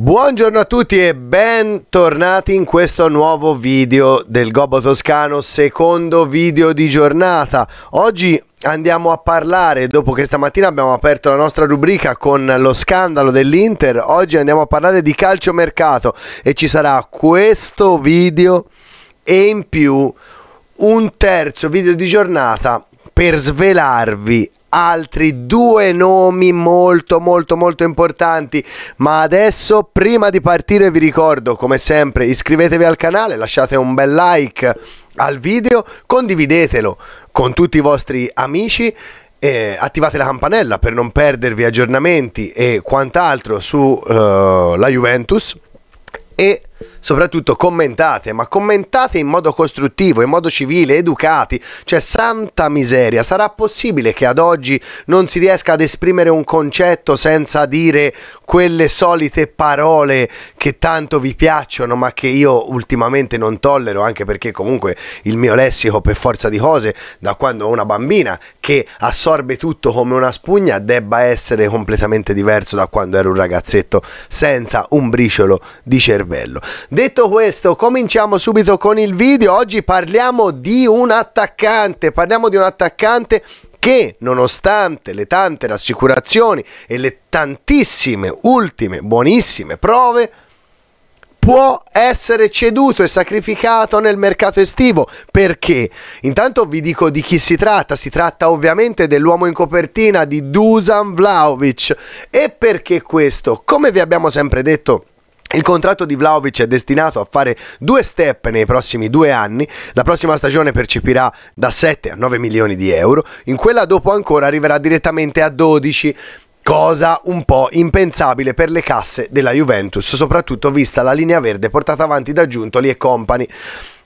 Buongiorno a tutti e bentornati in questo nuovo video del Gobbo Toscano, secondo video di giornata. Oggi andiamo a parlare, dopo che stamattina abbiamo aperto la nostra rubrica con lo scandalo dell'Inter, oggi andiamo a parlare di calciomercato e ci sarà questo video e in più un terzo video di giornata per svelarvi altri due nomi molto molto molto importanti ma adesso prima di partire vi ricordo come sempre iscrivetevi al canale lasciate un bel like al video condividetelo con tutti i vostri amici eh, attivate la campanella per non perdervi aggiornamenti e quant'altro sulla eh, uh, Juventus e soprattutto commentate, ma commentate in modo costruttivo, in modo civile, educati, cioè santa miseria, sarà possibile che ad oggi non si riesca ad esprimere un concetto senza dire quelle solite parole che tanto vi piacciono, ma che io ultimamente non tollero, anche perché comunque il mio lessico per forza di cose, da quando ho una bambina che assorbe tutto come una spugna, debba essere completamente diverso da quando ero un ragazzetto senza un briciolo di cervello. Detto questo, cominciamo subito con il video. Oggi parliamo di un attaccante, parliamo di un attaccante che nonostante le tante rassicurazioni e le tantissime ultime buonissime prove può essere ceduto e sacrificato nel mercato estivo perché intanto vi dico di chi si tratta si tratta ovviamente dell'uomo in copertina di Dusan Vlaovic e perché questo come vi abbiamo sempre detto il contratto di Vlaovic è destinato a fare due step nei prossimi due anni, la prossima stagione percepirà da 7 a 9 milioni di euro, in quella dopo ancora arriverà direttamente a 12 cosa un po' impensabile per le casse della Juventus, soprattutto vista la linea verde portata avanti da Giuntoli e compagni.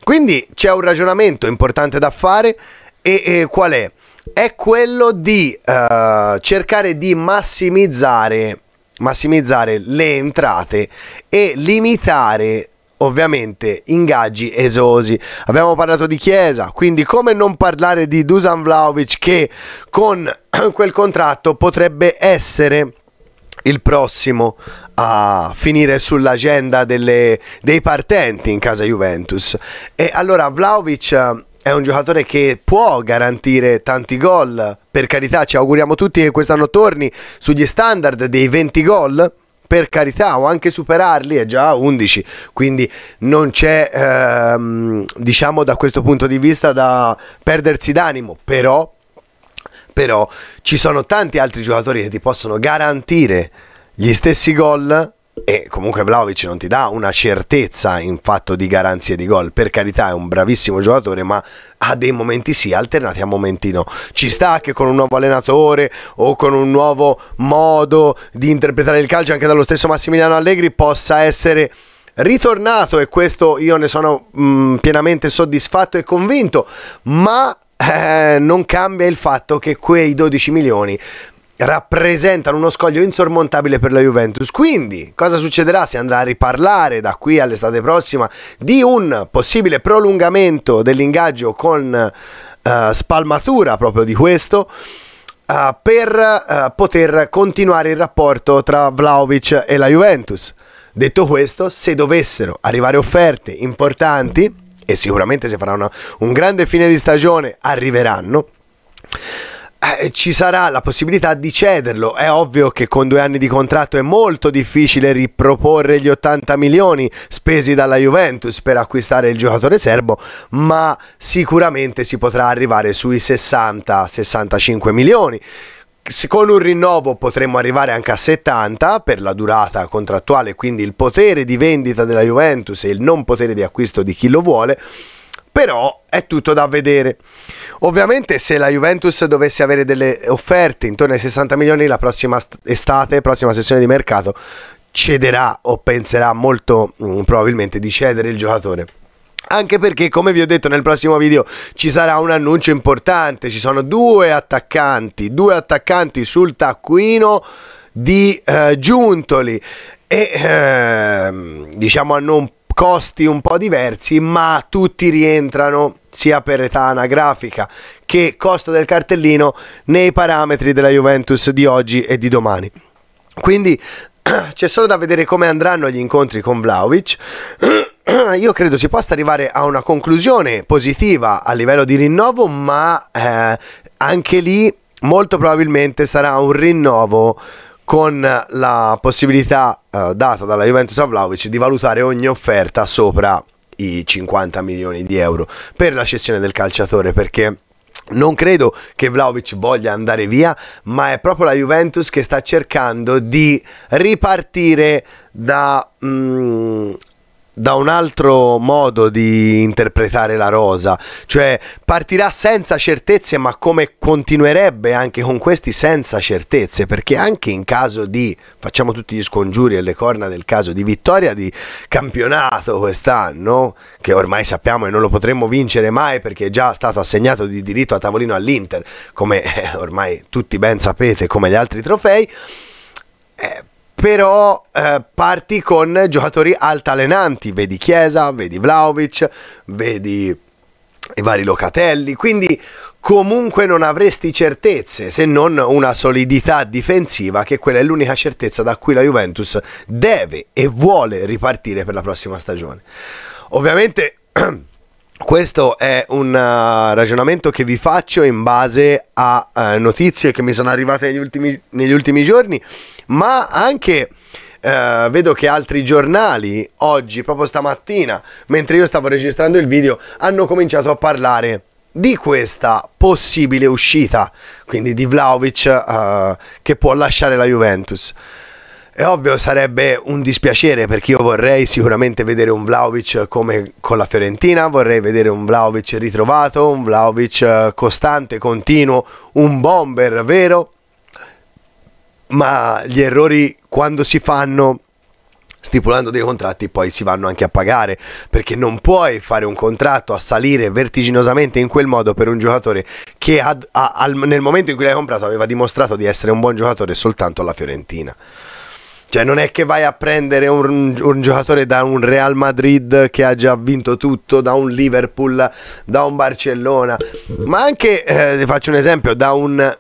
Quindi c'è un ragionamento importante da fare e, e qual è? È quello di uh, cercare di massimizzare massimizzare le entrate e limitare ovviamente ingaggi esosi. Abbiamo parlato di Chiesa, quindi come non parlare di Dusan Vlaovic che con quel contratto potrebbe essere il prossimo a finire sull'agenda delle, dei partenti in casa Juventus. E allora Vlaovic è un giocatore che può garantire tanti gol. Per carità, ci auguriamo tutti che quest'anno torni sugli standard dei 20 gol. Per carità, o anche superarli è già 11, quindi non c'è, ehm, diciamo, da questo punto di vista da perdersi d'animo. Però, però ci sono tanti altri giocatori che ti possono garantire gli stessi gol e comunque Vlaovic non ti dà una certezza in fatto di garanzie di gol. Per carità, è un bravissimo giocatore, ma a dei momenti sì, alternati a momenti no. Ci sta che con un nuovo allenatore o con un nuovo modo di interpretare il calcio, anche dallo stesso Massimiliano Allegri, possa essere ritornato e questo io ne sono mh, mm, pienamente soddisfatto e convinto, ma eh, non cambia il fatto che quei 12 milioni rappresentano uno scoglio insormontabile per la Juventus. Quindi, cosa succederà? Si andrà a riparlare da qui all'estate prossima di un possibile prolungamento dell'ingaggio con uh, spalmatura proprio di questo. Uh, per uh, poter continuare il rapporto tra Vlaovic e la Juventus. Detto questo, se dovessero arrivare offerte importanti, e sicuramente se faranno un grande fine di stagione, arriveranno eh, ci sarà la possibilità di cederlo. È ovvio che con due anni di contratto è molto difficile riproporre gli 80 milioni spesi dalla Juventus per acquistare il giocatore serbo, ma sicuramente si potrà arrivare sui 60-65 milioni con un rinnovo potremmo arrivare anche a 70 per la durata contrattuale, quindi il potere di vendita della Juventus e il non potere di acquisto di chi lo vuole però è tutto da vedere. Ovviamente se la Juventus dovesse avere delle offerte intorno ai 60 milioni la prossima estate, prossima sessione di mercato, cederà o penserà molto mh, mm, probabilmente di cedere il giocatore anche perché come vi ho detto nel prossimo video ci sarà un annuncio importante ci sono due attaccanti due attaccanti sul taccuino di eh, Giuntoli e eh, diciamo a non costi un po' diversi, ma tutti rientrano sia per età anagrafica che costo del cartellino nei parametri della Juventus di oggi e di domani. Quindi c'è solo da vedere come andranno gli incontri con Vlaovic. Io credo si possa arrivare a una conclusione positiva a livello di rinnovo, ma eh, anche lì molto probabilmente sarà un rinnovo con la possibilità eh, data dalla Juventus a Vlaovic di valutare ogni offerta sopra i 50 milioni di euro per la cessione del calciatore perché non credo che Vlaovic voglia andare via, ma è proprio la Juventus che sta cercando di ripartire da mh, mm, da un altro modo di interpretare la rosa, cioè partirà senza certezze ma come continuerebbe anche con questi senza certezze, perché anche in caso di, facciamo tutti gli scongiuri e le corna del caso di vittoria di campionato quest'anno, che ormai sappiamo e non lo potremmo vincere mai perché è già stato assegnato di diritto a tavolino all'Inter, come eh, ormai tutti ben sapete, come gli altri trofei, eh, però eh, parti con giocatori altalenanti, vedi Chiesa, vedi Vlaovic, vedi i vari Locatelli, quindi comunque non avresti certezze se non una solidità difensiva che quella è l'unica certezza da cui la Juventus deve e vuole ripartire per la prossima stagione. Ovviamente questo è un uh, ragionamento che vi faccio in base a uh, notizie che mi sono arrivate negli ultimi, negli ultimi giorni, ma anche uh, vedo che altri giornali oggi, proprio stamattina, mentre io stavo registrando il video, hanno cominciato a parlare di questa possibile uscita, quindi di Vlaovic che può lasciare la Juventus. È ovvio, sarebbe un dispiacere perché io vorrei sicuramente vedere un Vlaovic come con la Fiorentina, vorrei vedere un Vlaovic ritrovato, un Vlaovic eh, costante, continuo, un bomber vero, ma gli errori quando si fanno stipulando dei contratti poi si vanno anche a pagare perché non puoi fare un contratto a salire vertiginosamente in quel modo per un giocatore che ad, a, al, nel momento in cui l'hai comprato aveva dimostrato di essere un buon giocatore soltanto alla Fiorentina. Cioè, non è che vai a prendere un, un, giocatore da un Real Madrid che ha già vinto tutto, da un Liverpool, da un Barcellona, ma anche, eh, faccio un esempio, da un,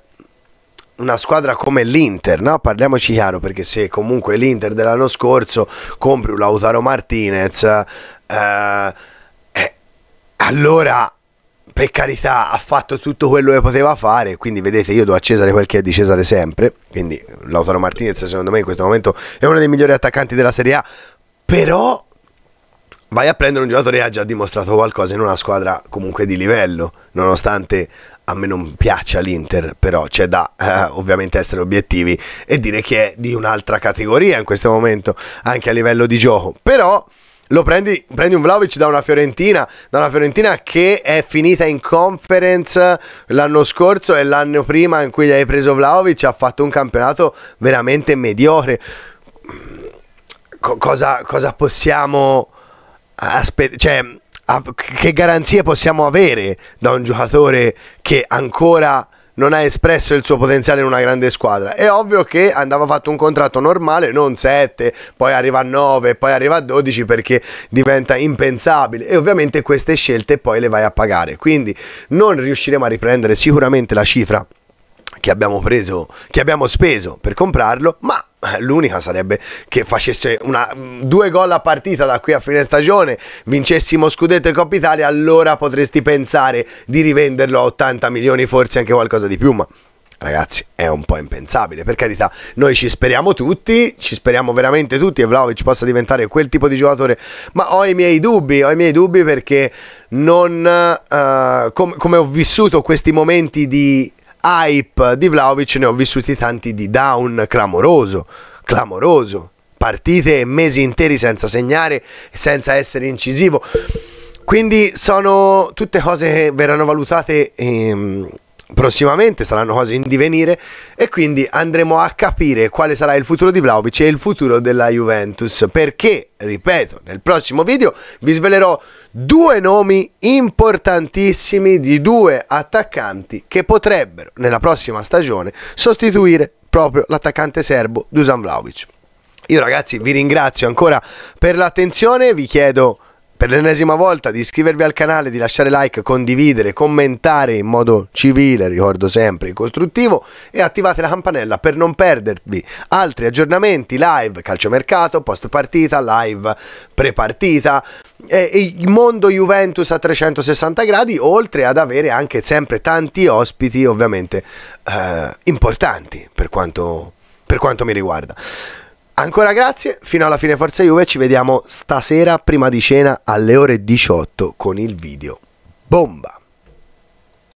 una squadra come l'Inter, no? parliamoci chiaro, perché se comunque l'Inter dell'anno scorso compri un Lautaro Martinez, eh, eh, allora per carità ha fatto tutto quello che poteva fare, quindi vedete io do a Cesare quel che è di Cesare sempre, quindi Lautaro Martinez secondo me in questo momento è uno dei migliori attaccanti della Serie A, però vai a prendere un giocatore che ha già dimostrato qualcosa in una squadra comunque di livello, nonostante a me non piaccia l'Inter, però c'è da eh, ovviamente essere obiettivi e dire che è di un'altra categoria in questo momento, anche a livello di gioco, però lo prendi, prendi un Vlaovic da una Fiorentina, da una Fiorentina che è finita in conference eh, l'anno scorso e l'anno prima in cui gli hai preso Vlaovic ha fatto un campionato veramente mediocre. Co- cosa, cosa, possiamo aspettare? Cioè, a- che garanzie possiamo avere da un giocatore che ancora non ha espresso il suo potenziale in una grande squadra. È ovvio che andava fatto un contratto normale, non 7, poi arriva a 9, poi arriva a 12 perché diventa impensabile e ovviamente queste scelte poi le vai a pagare. Quindi non riusciremo a riprendere sicuramente la cifra che abbiamo preso, che abbiamo speso per comprarlo, ma eh, l'unica sarebbe che facesse una, mm, due gol a partita da qui a fine stagione, vincessimo Scudetto e Coppa Italia, allora potresti pensare di rivenderlo a 80 milioni, forse anche qualcosa di più, ma ragazzi è un po' impensabile per carità noi ci speriamo tutti ci speriamo veramente tutti e Vlaovic possa diventare quel tipo di giocatore ma ho i miei dubbi ho i miei dubbi perché non uh, com- come ho vissuto questi momenti di hype di Vlaovic ne ho vissuti tanti di down clamoroso, clamoroso, partite e mesi interi senza segnare, senza essere incisivo. Quindi sono tutte cose che verranno valutate ehm, prossimamente, saranno cose in divenire e quindi andremo a capire quale sarà il futuro di Vlaovic e il futuro della Juventus. Perché, ripeto, nel prossimo video vi svelerò due nomi importantissimi di due attaccanti che potrebbero nella prossima stagione sostituire proprio l'attaccante serbo Dusan Vlaovic. Io ragazzi vi ringrazio ancora per l'attenzione, vi chiedo per l'ennesima volta di iscrivervi al canale, di lasciare like, condividere, commentare in modo civile, ricordo sempre, costruttivo e attivate la campanella per non perdervi altri aggiornamenti live, calciomercato, post partita, live prepartita e il mondo Juventus a 360 gradi, oltre ad avere anche sempre tanti ospiti ovviamente eh, importanti per quanto, per quanto mi riguarda. Ancora grazie, fino alla fine Forza Juve, ci vediamo stasera prima di cena alle ore 18 con il video. Bomba!